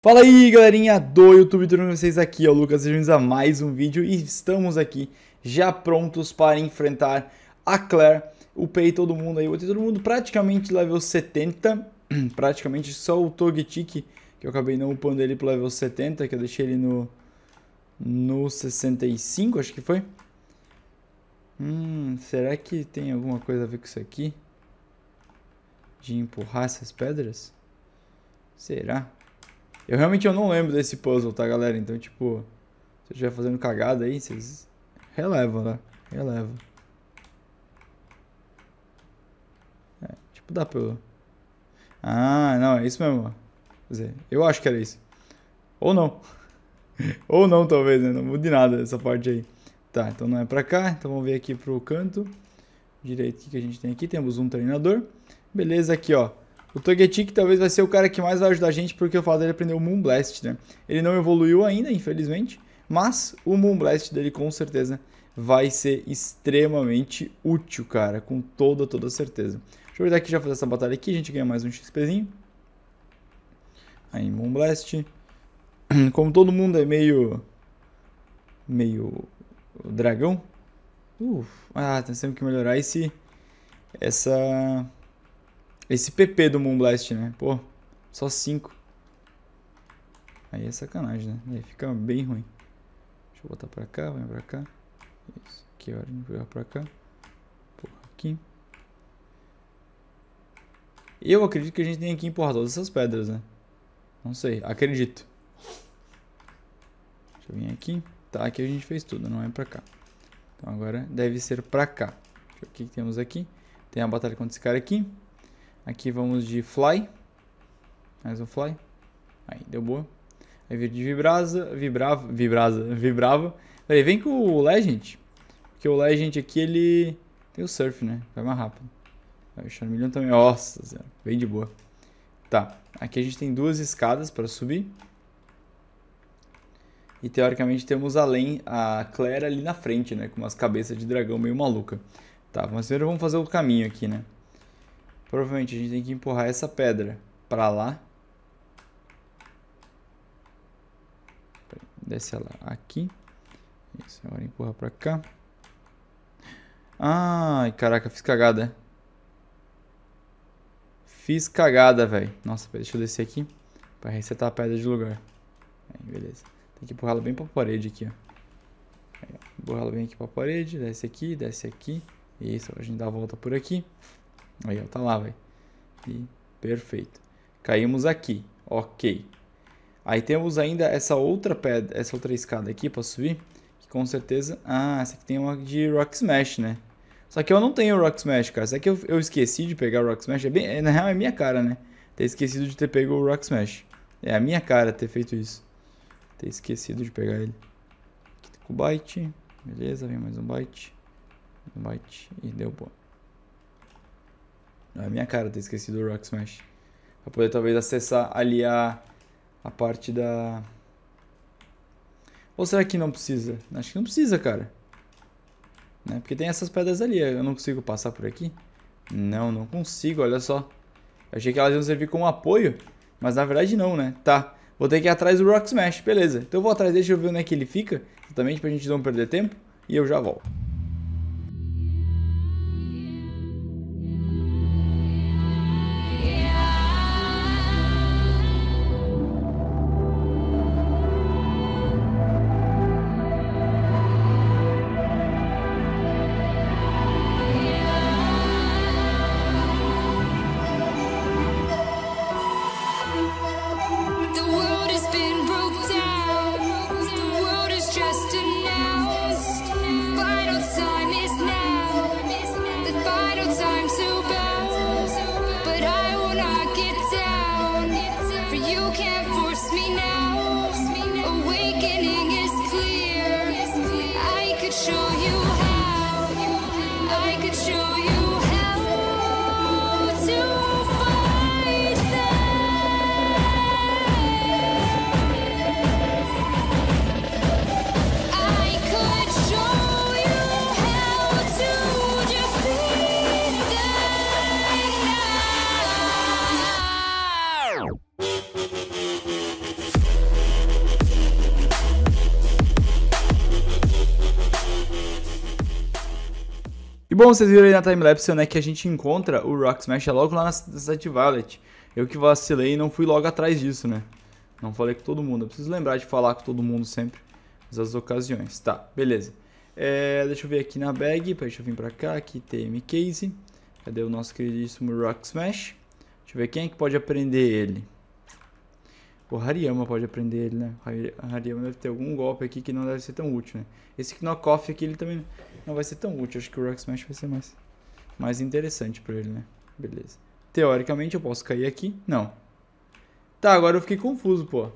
Fala aí galerinha do YouTube, tudo bem com vocês? Aqui é o Lucas, sejam a mais um vídeo e estamos aqui já prontos para enfrentar a Claire, upei todo mundo aí, eu todo mundo praticamente level 70, praticamente só o Togetic, que eu acabei não upando ele para level 70, que eu deixei ele no, no 65, acho que foi. Hum, será que tem alguma coisa a ver com isso aqui? De empurrar essas pedras? Será? Eu realmente eu não lembro desse puzzle, tá, galera? Então, tipo, se eu estiver fazendo cagada aí, vocês relevam, né? Releva. É, tipo, dá pelo... Ah, não, é isso mesmo. Quer dizer, eu acho que era isso. Ou não. Ou não, talvez, né? Não mude nada essa parte aí. Tá, então não é pra cá. Então vamos ver aqui pro canto direito que a gente tem aqui. Temos um treinador. Beleza, aqui, ó. O Togetic talvez vai ser o cara que mais vai ajudar a gente, porque o fato dele aprender o Moonblast, né? Ele não evoluiu ainda, infelizmente, mas o Moonblast dele com certeza vai ser extremamente útil, cara, com toda, toda certeza. Deixa eu ver daqui já fazer essa batalha aqui, a gente ganha mais um XPzinho. Aí, Moonblast. Como todo mundo é meio... Meio... Dragão. Uh, ah, tá temos que melhorar esse... Essa esse PP do Moonblast, né? Pô, só 5. Aí é sacanagem, né? Aí fica bem ruim. Deixa eu botar pra cá, vai pra cá. Isso. Aqui, ó, vai pra cá. Porra, aqui. Eu acredito que a gente tem que empurrar todas essas pedras, né? Não sei, acredito. Deixa eu vir aqui. Tá, aqui a gente fez tudo, não é pra cá. Então agora deve ser pra cá. o que temos aqui. Tem a batalha contra esse cara aqui. Aqui vamos de fly. Mais um fly. Aí, deu boa. Aí veio de vibrasa, vibrava, vibrasa, vibrava. Peraí, vem com o Legend. Porque o Legend aqui, ele tem o Surf, né? Vai mais rápido. Aí o Charmeleon também. Nossa, bem de boa. Tá, aqui a gente tem duas escadas para subir. E teoricamente temos além a Claire ali na frente, né? Com umas cabeças de dragão meio maluca. Tá, mas primeiro vamos fazer o caminho aqui, né? Provavelmente a gente tem que empurrar essa pedra para lá. Desce ela aqui. Isso, agora empurra para cá. Ai, caraca, fiz cagada. Fiz cagada, velho. Nossa, deixa eu descer aqui para resetar a pedra de lugar. Aí, beleza. Tem que empurrar ela bem para a parede aqui, ó. Aí, empurra ela bem aqui para a parede, desce aqui, desce aqui. Isso, a gente dá a volta por aqui. Aí, ó, tá lá, velho. Perfeito. Caímos aqui. Ok. Aí temos ainda essa outra pedra, essa outra escada aqui pra subir. Que com certeza... Ah, essa aqui tem uma de Rock Smash, né? Só que eu não tenho Rock Smash, cara. Será que eu, eu esqueci de pegar o Rock Smash? É bem, é, na real, é minha cara, né? Ter esquecido de ter pego o Rock Smash. É a minha cara ter feito isso. Ter esquecido de pegar ele. Aqui tá com o byte. Beleza, vem mais um byte. Um byte. E deu boa. Não minha cara ter esquecido o Rock Smash. Pra poder talvez acessar ali a, a parte da... Ou será que não precisa? Acho que não precisa, cara. Né? Porque tem essas pedras ali. Eu não consigo passar por aqui? Não, não consigo, olha só. Eu achei que elas iam servir como apoio, mas na verdade não, né? Tá, vou ter que ir atrás do Rock Smash, beleza. Então eu vou atrás, deixa eu ver onde é que ele fica, exatamente pra gente não perder tempo, e eu já volto. show you bom, vocês viram aí na timelapse, né, que a gente encontra o Rock Smash é logo lá na Site Violet. Eu que vacilei e não fui logo atrás disso, né? Não falei com todo mundo. Eu preciso lembrar de falar com todo mundo sempre, nas ocasiões. Tá, beleza. É, deixa eu ver aqui na bag, deixa eu vir pra cá, aqui TM Case. Cadê o nosso queridíssimo Rock Smash? Deixa eu ver quem é que pode aprender ele. O Hariyama pode aprender ele, né? O Hariyama deve ter algum golpe aqui que não deve ser tão útil, né? Esse Off aqui, ele também não vai ser tão útil. Acho que o Rock Smash vai ser mais, mais interessante pra ele, né? Beleza. Teoricamente, eu posso cair aqui? Não. Tá, agora eu fiquei confuso, pô.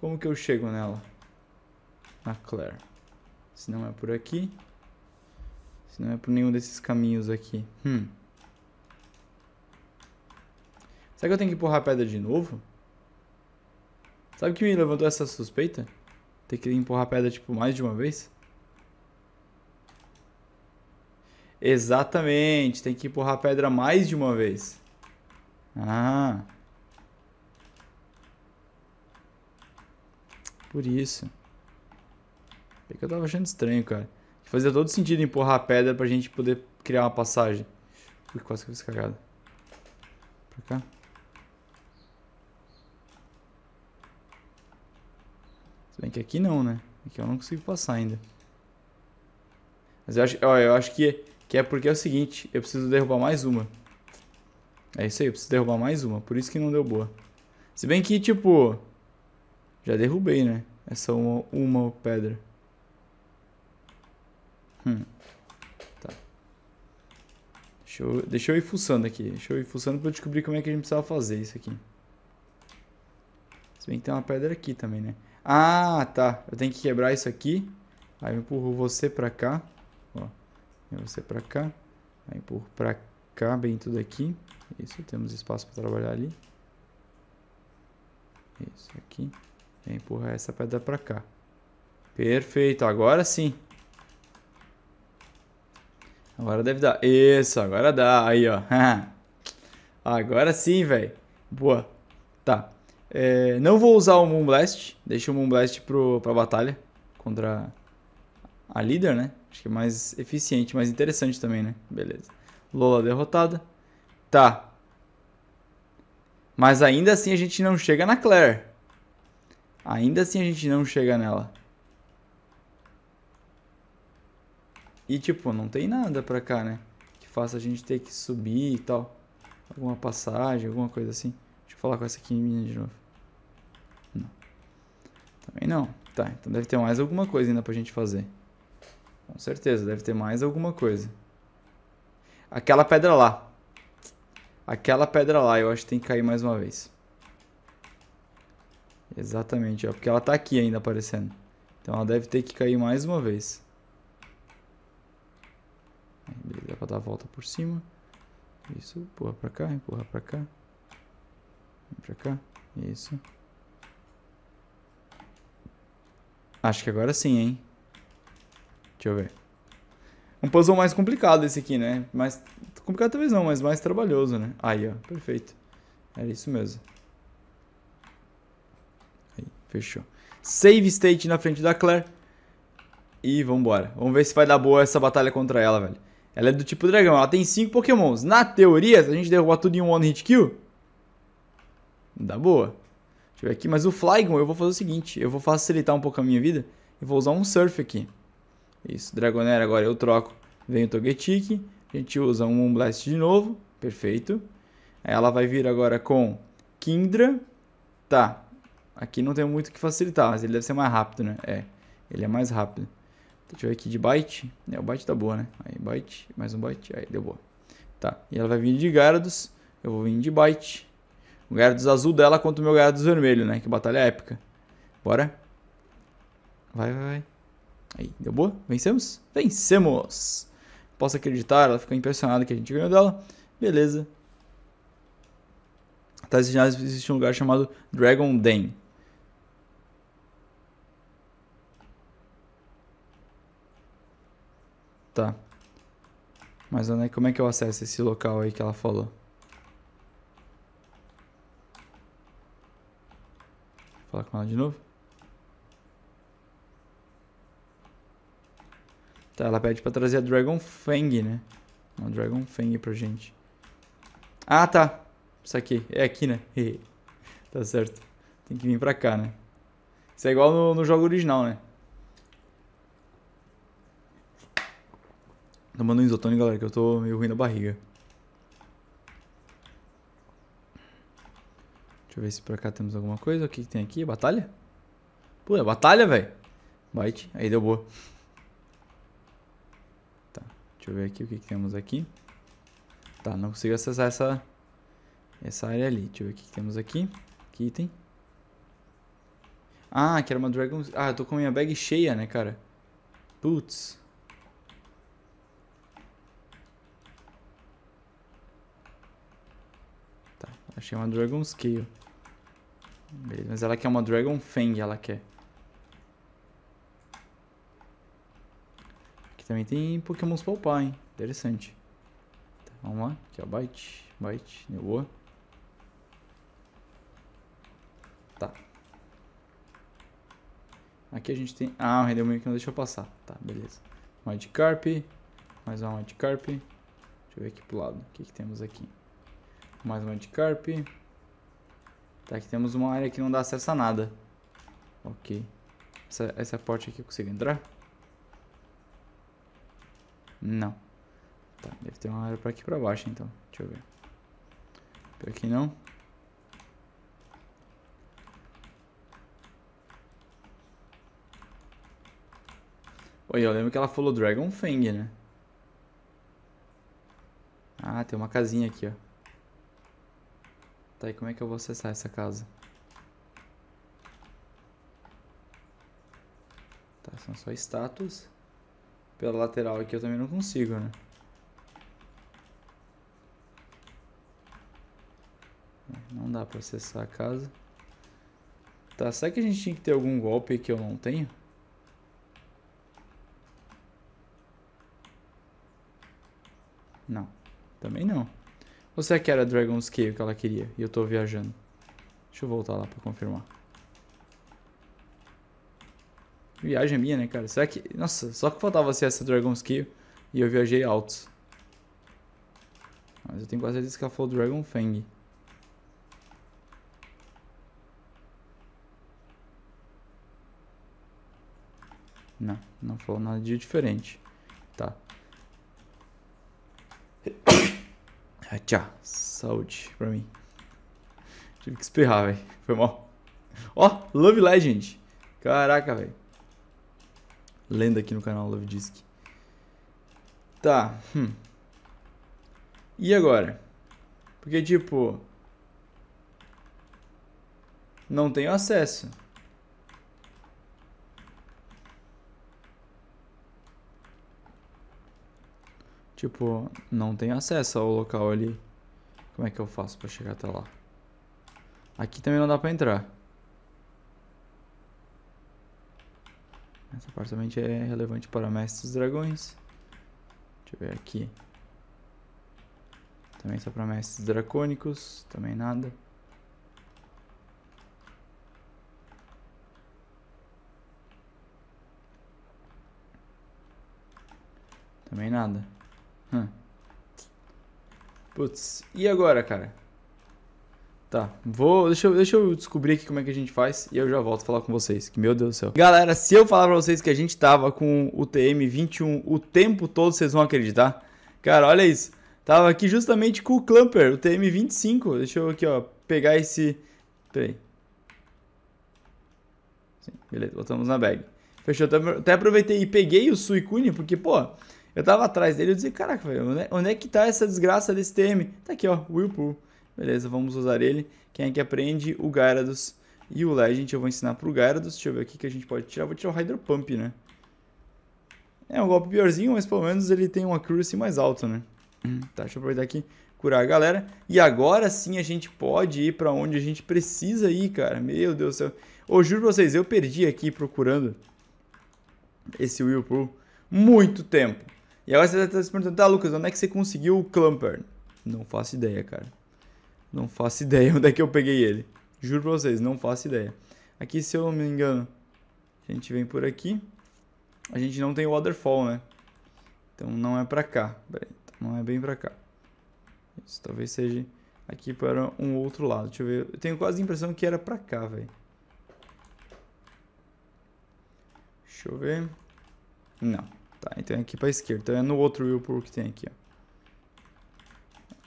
Como que eu chego nela? Na Claire. Se não é por aqui. Se não é por nenhum desses caminhos aqui. Hum. Será que eu tenho que empurrar a pedra de novo? Sabe o que me levantou essa suspeita? Ter que empurrar a pedra, tipo, mais de uma vez? Exatamente, tem que empurrar a pedra mais de uma vez. Ah. Por isso. É que eu tava achando estranho, cara. Fazia todo sentido empurrar a pedra pra gente poder criar uma passagem. Ui, quase que eu fiz cagada. Pra cá. Bem que aqui não, né? Aqui eu não consigo passar ainda. Mas eu acho, ó, eu acho que, que é porque é o seguinte, eu preciso derrubar mais uma. É isso aí, eu preciso derrubar mais uma, por isso que não deu boa. Se bem que, tipo, já derrubei, né? Essa uma, uma pedra. Hum. Tá. Deixa eu, deixa eu ir fuçando aqui. Deixa eu ir fuçando pra eu descobrir como é que a gente precisava fazer isso aqui. Se bem que tem uma pedra aqui também, né? Ah, tá. Eu tenho que quebrar isso aqui. Aí eu empurro você pra cá. Ó. Você pra cá. Aí empurro pra cá, bem tudo aqui. Isso, temos espaço pra trabalhar ali. Isso aqui. E empurra essa pedra pra cá. Perfeito, agora sim. Agora deve dar. Isso, agora dá. Aí, ó. agora sim, velho. Boa. Tá. É, não vou usar o Moonblast. Deixa o Moonblast pro, pra batalha contra a líder, né? Acho que é mais eficiente, mais interessante também, né? Beleza. Lola derrotada. Tá. Mas ainda assim a gente não chega na Claire. Ainda assim a gente não chega nela. E tipo, não tem nada pra cá, né? Que faça a gente ter que subir e tal. Alguma passagem, alguma coisa assim. Deixa eu falar com essa aqui em de novo. Também não. Tá, então deve ter mais alguma coisa ainda pra gente fazer. Com certeza, deve ter mais alguma coisa. Aquela pedra lá. Aquela pedra lá, eu acho que tem que cair mais uma vez. Exatamente, ó, porque ela tá aqui ainda aparecendo. Então ela deve ter que cair mais uma vez. beleza, dá pra dar a volta por cima. Isso, empurra pra cá, empurra pra cá. Vem pra cá, isso. Acho que agora sim, hein? Deixa eu ver. Um puzzle mais complicado esse aqui, né? Mais... Complicado talvez não, mas mais trabalhoso, né? Aí, ó. Perfeito. Era isso mesmo. Aí, fechou. Save state na frente da Claire. E vambora. Vamos ver se vai dar boa essa batalha contra ela, velho. Ela é do tipo dragão. Ela tem 5 pokémons. Na teoria, se a gente derrubar tudo em um one hit kill... Dá boa. Deixa eu ver aqui. Mas o Flygon eu vou fazer o seguinte. Eu vou facilitar um pouco a minha vida. Eu vou usar um Surf aqui. Isso, Dragonair agora eu troco. Vem o Togetic. A gente usa um Moonblast de novo. Perfeito. Ela vai vir agora com Kindra. Tá. Aqui não tem muito o que facilitar, mas ele deve ser mais rápido, né? É, ele é mais rápido. Deixa eu ver aqui de Bite. É, o Bite tá boa, né? Aí, Bite. Mais um Bite. Aí, deu boa. Tá. E ela vai vir de Gyarados. Eu vou vir de Bite. O Gyarados azul dela contra o meu Gyarados vermelho, né? Que batalha épica. Bora. Vai, vai, vai. Aí, deu boa? Vencemos? Vencemos! Posso acreditar, ela ficou impressionada que a gente ganhou dela. Beleza. Tá de existe um lugar chamado Dragon Den. Tá. Mas né, como é que eu acesso esse local aí que ela falou? falar com ela de novo. Tá, ela pede pra trazer a Dragon Fang, né? Uma Dragon Fang pra gente. Ah, tá. Isso aqui. É aqui, né? tá certo. Tem que vir pra cá, né? Isso é igual no, no jogo original, né? Tomando um isotônico, galera, que eu tô meio ruim na barriga. Deixa eu ver se pra cá temos alguma coisa. O que, que tem aqui? Batalha? Pô, é batalha, velho. Bite. Aí deu boa. Tá. Deixa eu ver aqui o que, que temos aqui. Tá, não consigo acessar essa, essa área ali. Deixa eu ver o que, que temos aqui. Que item? Ah, que era uma Dragon... Ah, eu tô com minha bag cheia, né, cara? Putz. Tá, achei uma Dragon Scale. Mas ela quer uma Dragon Fang, ela quer. Aqui também tem pokémons poupar, hein? Interessante. Tá, vamos lá. Aqui, ó. Bite, Bite, Neoa. Tá. Aqui a gente tem... Ah, o Rendemoinho que não deixou passar. Tá, beleza. Magikarp. Mais uma Magikarp. Deixa eu ver aqui pro lado. O que, que temos aqui? Mais uma Magikarp. Magikarp. Tá, aqui temos uma área que não dá acesso a nada. Ok. Essa, essa porta aqui eu consigo entrar? Não. Tá, deve ter uma área pra aqui pra baixo então. Deixa eu ver. Por aqui não. Oi, eu lembro que ela falou Dragon Fang, né? Ah, tem uma casinha aqui, ó. Tá, e como é que eu vou acessar essa casa? Tá, são só status. Pela lateral aqui eu também não consigo, né? Não dá pra acessar a casa. Tá, será que a gente tinha que ter algum golpe que eu não tenho? Não, também não. Ou será que era Dragon's Cave que ela queria? E eu tô viajando. Deixa eu voltar lá pra confirmar. Viagem é minha, né, cara? Será que... Nossa, só que faltava ser essa Dragon's Cave e eu viajei altos. Mas eu tenho quase certeza que ela falou Dragon Fang. Não, não falou nada de diferente. Tá. Tchau. Saúde pra mim. Tive que espirrar, velho. Foi mal. Ó, Love Legend. Caraca, velho. Lenda aqui no canal Love Disc. Tá. Hum. E agora? Porque, tipo... Não tenho acesso. Tipo, não tem acesso ao local ali. Como é que eu faço pra chegar até lá? Aqui também não dá pra entrar. Esse apartamento é relevante para mestres dragões. Deixa eu ver aqui. Também só para mestres dracônicos. Também nada. Também nada. Hum. Putz, e agora, cara? Tá, vou. Deixa eu, deixa eu descobrir aqui como é que a gente faz e eu já volto a falar com vocês. Que meu Deus do céu. Galera, se eu falar pra vocês que a gente tava com o TM21 o tempo todo, vocês vão acreditar. Cara, olha isso. Tava aqui justamente com o Clumper, o TM25. Deixa eu aqui, ó, pegar esse. Peraí. Sim, beleza, botamos na bag. Fechou. Até aproveitei e peguei o Suicune, porque, pô, eu tava atrás dele, eu disse, caraca, velho, onde, é, onde é que tá essa desgraça desse TM? Tá aqui, ó, Whirlpool. Beleza, vamos usar ele. Quem é que aprende? O Gyarados e o Legend. Eu vou ensinar pro Gyarados. Deixa eu ver aqui que a gente pode tirar. Vou tirar o Hydro Pump, né? É um golpe piorzinho, mas pelo menos ele tem uma accuracy mais alto, né? Tá, deixa eu aproveitar aqui curar a galera. E agora sim a gente pode ir para onde a gente precisa ir, cara. Meu Deus do céu. Eu juro pra vocês, eu perdi aqui procurando esse Whirlpool muito tempo. E agora você tá se perguntando, tá, Lucas, onde é que você conseguiu o Clumper? Não faço ideia, cara. Não faço ideia onde é que eu peguei ele. Juro pra vocês, não faço ideia. Aqui, se eu não me engano, a gente vem por aqui. A gente não tem o waterfall, né? Então não é pra cá. Então não é bem pra cá. Isso talvez seja aqui para um outro lado. Deixa eu ver. Eu tenho quase a impressão que era pra cá, velho. Deixa eu ver. Não. Tá, então é aqui para esquerda. Então é no outro Willpool que tem aqui, ó.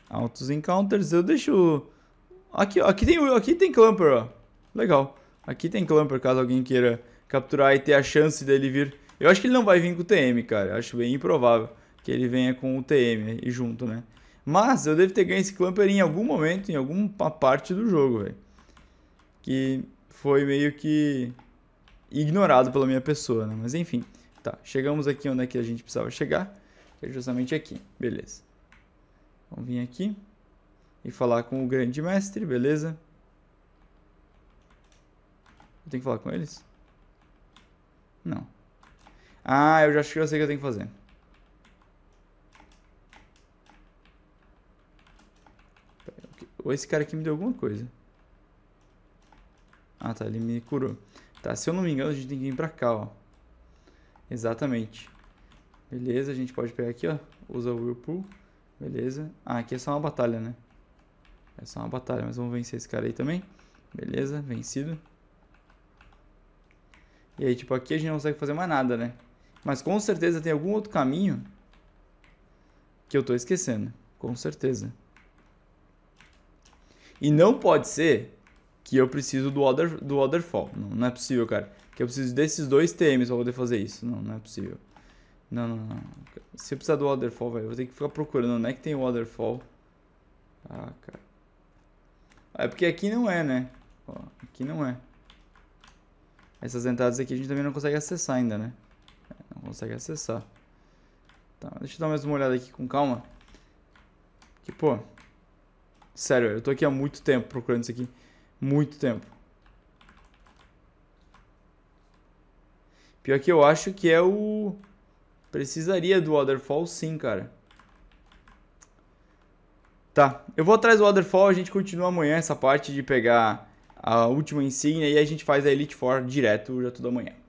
Altos encounters, eu deixo... Aqui, aqui tem, aqui tem clumper, ó. Legal. Aqui tem clumper, caso alguém queira capturar e ter a chance dele vir. Eu acho que ele não vai vir com o TM, cara. acho bem improvável que ele venha com o TM e junto, né? Mas eu devo ter ganho esse clumper em algum momento, em alguma parte do jogo, velho. Que foi meio que ignorado pela minha pessoa, né? Mas enfim. Tá, chegamos aqui onde é que a gente precisava chegar, que é justamente aqui. Beleza. Vamos vir aqui e falar com o grande mestre, beleza? Eu tenho que falar com eles? Não. Ah, eu já acho que eu sei o que eu tenho que fazer. Ou esse cara aqui me deu alguma coisa. Ah, tá. Ele me curou. Tá, se eu não me engano, a gente tem que vir pra cá, ó. Exatamente. Beleza, a gente pode pegar aqui, ó. Usa o Whirlpool. Beleza. Ah, aqui é só uma batalha, né? É só uma batalha, mas vamos vencer esse cara aí também. Beleza, vencido. E aí, tipo, aqui a gente não consegue fazer mais nada, né? Mas com certeza tem algum outro caminho que eu tô esquecendo. Com certeza. E não pode ser que eu preciso do Other, do other Não, não é possível, cara. Que eu preciso desses dois TMs pra poder fazer isso. Não, não é possível. Não, não, não. Se eu precisar do waterfall, velho, eu vou ter que ficar procurando onde é que tem o waterfall. Ah, cara. Ah, é porque aqui não é, né? Ó, aqui não é. Essas entradas aqui a gente também não consegue acessar ainda, né? É, não consegue acessar. Tá, deixa eu dar mais uma olhada aqui com calma. Que, pô... Sério, eu tô aqui há muito tempo procurando isso aqui. Muito tempo. Pior que eu acho que é o... Precisaria do Waterfall sim, cara. Tá, eu vou atrás do Waterfall, a gente continua amanhã essa parte de pegar a última insígnia e a gente faz a Elite Four direto já tudo amanhã.